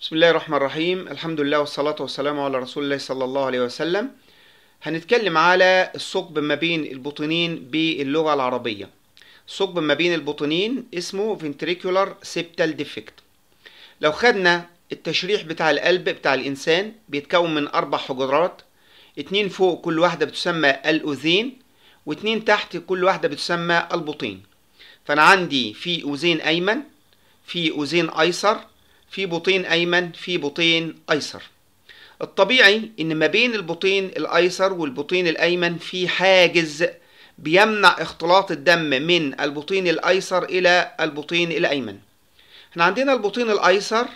بسم الله الرحمن الرحيم الحمد لله والصلاة والسلام على رسول الله صلى الله عليه وسلم هنتكلم على الثقب ما بين البطنين باللغة العربية الثقب ما بين البطنين اسمه ventricular septal defect لو خدنا التشريح بتاع القلب بتاع الإنسان بيتكون من أربع حجرات اتنين فوق كل واحدة بتسمى الأذين واتنين تحت كل واحدة بتسمى البطين فأنا عندي في أذين أيمن في أذين أيسر في بطين أيمن في بطين أيسر الطبيعي إن ما بين البطين الأيسر والبطين الأيمن في حاجز بيمنع اختلاط الدم من البطين الأيسر إلى البطين الأيمن احنا عندنا البطين الأيسر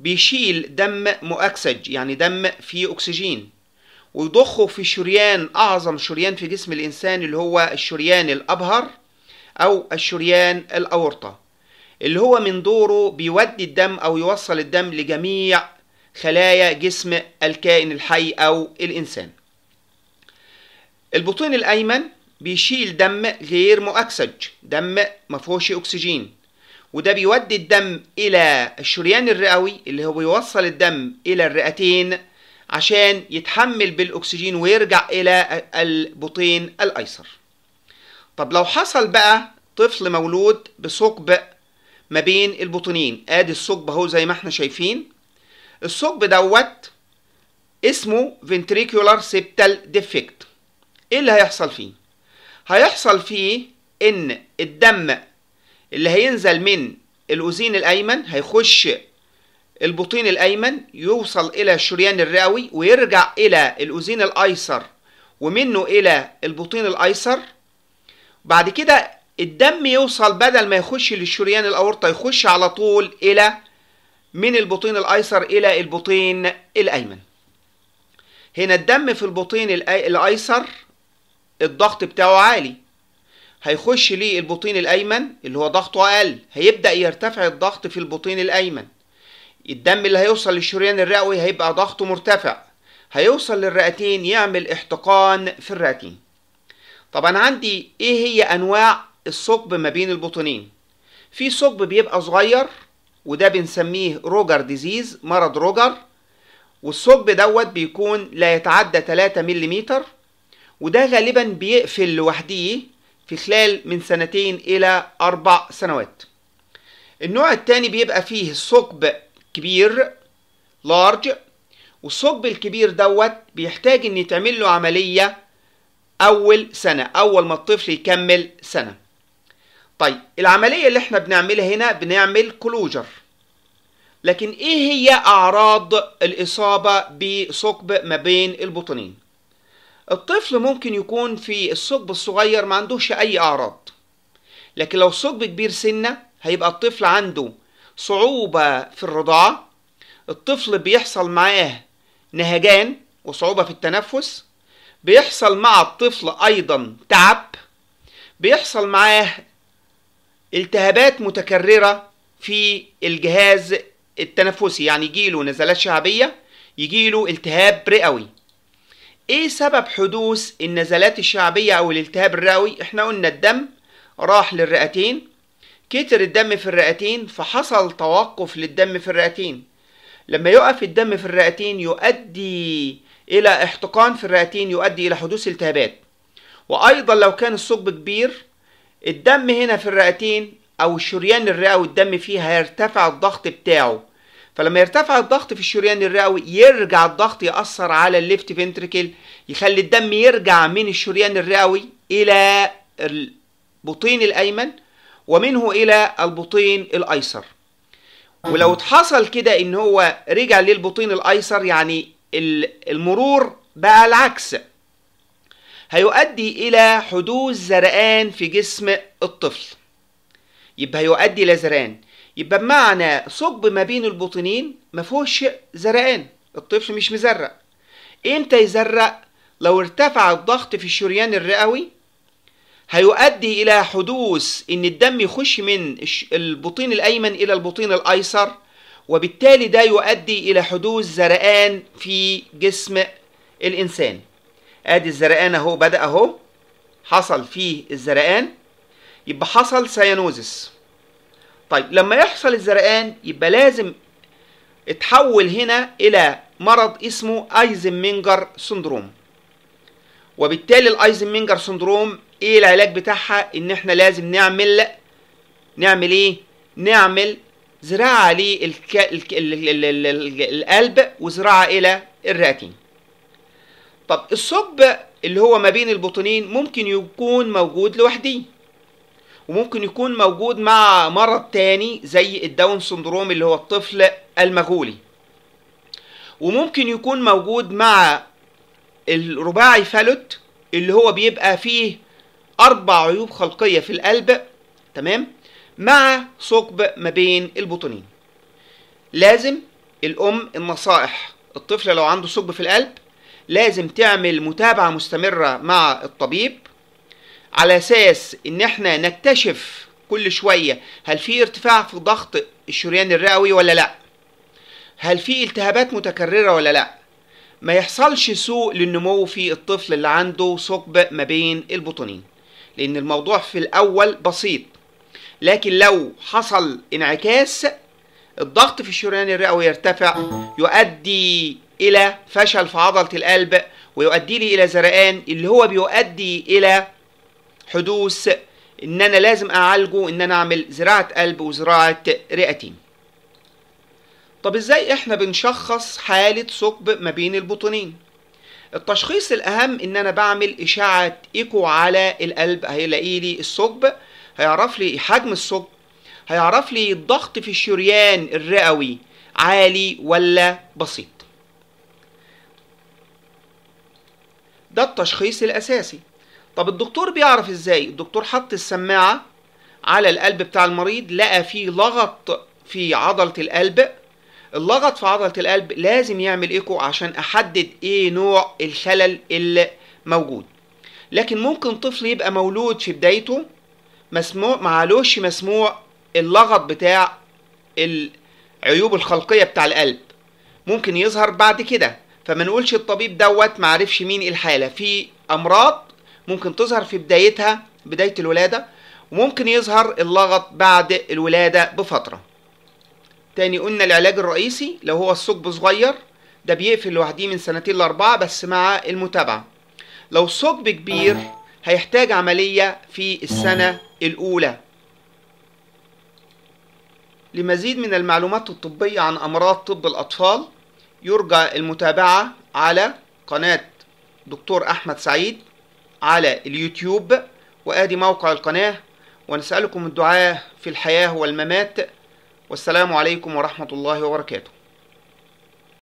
بيشيل دم مؤكسج يعني دم فيه أكسجين ويضخه في شريان أعظم شريان في جسم الإنسان اللي هو الشريان الأبهر أو الشريان الأورطة اللي هو من دوره بيودي الدم أو يوصل الدم لجميع خلايا جسم الكائن الحي أو الإنسان البطين الأيمن بيشيل دم غير مؤكسج دم مفهوش أكسجين وده بيودي الدم إلى الشريان الرئوي اللي هو بيوصل الدم إلى الرئتين عشان يتحمل بالأكسجين ويرجع إلى البطين الأيسر طب لو حصل بقى طفل مولود بثقب ما بين البطنين ادي الثقب اهو زي ما احنا شايفين الثقب دوت اسمه ventricular septal defect ايه اللي هيحصل فيه هيحصل فيه ان الدم اللي هينزل من الاذين الايمن هيخش البطين الايمن يوصل الى الشريان الرئوي ويرجع الى الاذين الايسر ومنه الى البطين الايسر بعد كده الدم يوصل بدل ما يخش للشريان الاورطه يخش على طول الى من البطين الايسر الى البطين الايمن هنا الدم في البطين الايسر الضغط بتاعه عالي هيخش للبطين الايمن اللي هو ضغطه اقل هيبدا يرتفع الضغط في البطين الايمن الدم اللي هيوصل للشريان الرئوي هيبقى ضغطه مرتفع هيوصل للرئتين يعمل احتقان في الرئتين طب انا عندي ايه هي انواع الثقب ما بين البطنين في ثقب بيبقى صغير وده بنسميه روجر ديزيز مرض روجر والثقب دوت بيكون لا يتعدى 3 ملم وده غالبا بيقفل لوحده في خلال من سنتين إلى أربع سنوات النوع الثاني بيبقى فيه ثقب كبير لارج والثقب الكبير دوت بيحتاج ان يتعمل له عملية أول سنة أول ما الطفل يكمل سنة طيب العملية اللي احنا بنعملها هنا بنعمل كلوجر لكن ايه هي اعراض الاصابة بثقب ما بين البطنين الطفل ممكن يكون في الثقب الصغير ما عندوش اي اعراض لكن لو الثقب كبير سنة هيبقى الطفل عنده صعوبة في الرضاعة الطفل بيحصل معاه نهجان وصعوبة في التنفس بيحصل مع الطفل أيضا تعب بيحصل معاه التهابات متكررة في الجهاز التنفسي يعني يجيله نزلات شعبية يجيله التهاب رئوي ايه سبب حدوث النزلات الشعبية او الالتهاب الرئوي احنا قلنا الدم راح للرئتين كتر الدم في الرئتين فحصل توقف للدم في الرئتين لما يقف الدم في الرئتين يؤدي الى احتقان في الرئتين يؤدي الى حدوث التهابات وايضا لو كان الثقب كبير الدم هنا في الرئتين او الشريان الرئوي الدم فيه هيرتفع الضغط بتاعه فلما يرتفع الضغط في الشريان الرئوي يرجع الضغط يأثر على الليفت فنتركل يخلي الدم يرجع من الشريان الرئوي إلى البطين الأيمن ومنه إلى البطين الأيسر ولو اتحصل كده إن هو رجع للبطين الأيسر يعني المرور بقى العكس هيؤدي إلى حدوث زرقان في جسم الطفل يبقى هيؤدي إلى زرقان يبقى بمعنى ثقب ما بين البطنين ما فيهوش زرقان الطفل مش مزرق امتى يزرق لو ارتفع الضغط في الشريان الرئوي هيؤدي الى حدوث ان الدم يخش من البطين الايمن الى البطين الايسر وبالتالي ده يؤدي الى حدوث زرقان في جسم الانسان ادي الزرقان اهو بدا اهو حصل فيه الزرقان يبقى حصل سيانوزس طيب لما يحصل الزرقان يبقى لازم اتحول هنا الى مرض اسمه ايزنمنجر سندروم وبالتالي الايزنمنجر سندروم ايه العلاج بتاعها ان احنا لازم نعمل نعمل ايه نعمل زراعه للقلب وزراعه الى الراتين طب الثقب اللي هو ما بين البطنين ممكن يكون موجود لوحدي وممكن يكون موجود مع مرض تاني زي الداون سندروم اللي هو الطفل المغولي وممكن يكون موجود مع الرباعي فالوت اللي هو بيبقى فيه أربع عيوب خلقية في القلب تمام مع ثقب ما بين البطنين لازم الأم النصائح الطفل لو عنده ثقب في القلب لازم تعمل متابعة مستمرة مع الطبيب على أساس إن إحنا نكتشف كل شوية هل في ارتفاع في ضغط الشريان الرئوي ولا لأ هل في التهابات متكررة ولا لأ ما يحصلش سوء للنمو في الطفل اللي عنده ثقب ما بين البطنين لأن الموضوع في الأول بسيط لكن لو حصل انعكاس الضغط في الشريان الرئوي يرتفع يؤدي إلى فشل في عضلة القلب ويؤدي لي إلى زرقان اللي هو بيؤدي إلى حدوث إن أنا لازم أعالجه إن أنا أعمل زراعة قلب وزراعة رئتين طب إزاي إحنا بنشخص حالة ثقب ما بين البطنين التشخيص الأهم إن أنا بعمل إشعة إيكو على القلب هيلاقي لي الثقب هيعرف لي حجم الثقب هيعرف لي الضغط في الشريان الرئوي عالي ولا بسيط ده التشخيص الأساسي طب الدكتور بيعرف إزاي الدكتور حط السماعة على القلب بتاع المريض لقى فيه لغط في عضلة القلب اللغط في عضلة القلب لازم يعمل ايكو عشان احدد ايه نوع الخلل اللي موجود لكن ممكن طفل يبقى مولود في بدايته مسموع معلوش مسموع اللغط بتاع العيوب الخلقية بتاع القلب ممكن يظهر بعد كده فما نقولش الطبيب دوت ما عرفش مين الحاله في امراض ممكن تظهر في بدايتها بدايه الولاده وممكن يظهر اللغط بعد الولاده بفتره تاني قلنا العلاج الرئيسي لو هو الثقب صغير ده بيقفل لوحديه من سنتين لاربعه بس مع المتابعه لو الثقب كبير هيحتاج عمليه في السنه الاولى لمزيد من المعلومات الطبيه عن امراض طب الاطفال يرجى المتابعة على قناة دكتور أحمد سعيد على اليوتيوب وآدي موقع القناة ونسألكم الدعاء في الحياة والممات والسلام عليكم ورحمة الله وبركاته